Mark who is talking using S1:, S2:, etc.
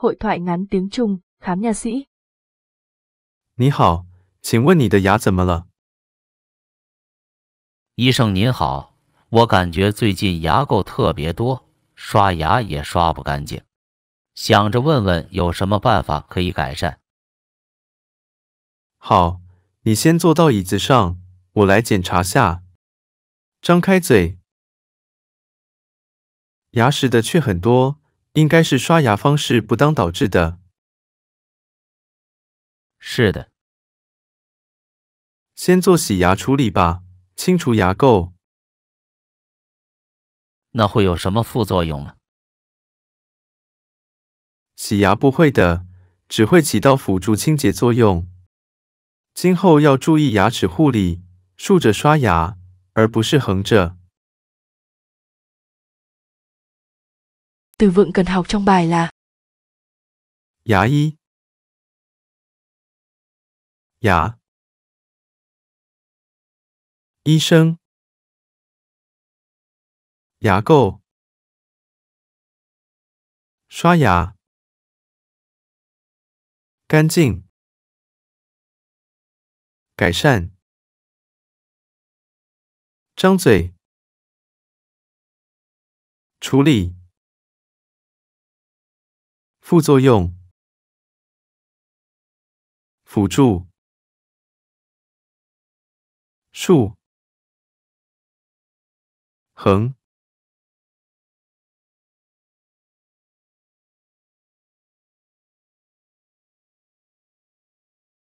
S1: 会 thoại ngắn tiếng trung khám nhà sĩ。你好，
S2: 请问你的牙怎么了？医生您好，我感觉最近牙垢特别多，刷牙也刷不干净，想着问问有什么办法可以改善。
S3: 好，你先坐到椅子上，我来检查下。张开
S1: 嘴，牙齿的却很多。应该是刷牙方式不当导致的。是的，先做洗牙处理吧，清除牙垢。那会有什么副作用呢？洗牙不会的，只会起到辅助清洁作用。今后要注意牙齿护理，竖着刷牙，而不是横着。
S4: từ vựng cần học trong bài là Giả dạ y Giả dạ. Y sinh Giả dạ cầu Xóa giả Can chỉnh Cải sản Trang 嘴处理副作用，辅助，竖，横。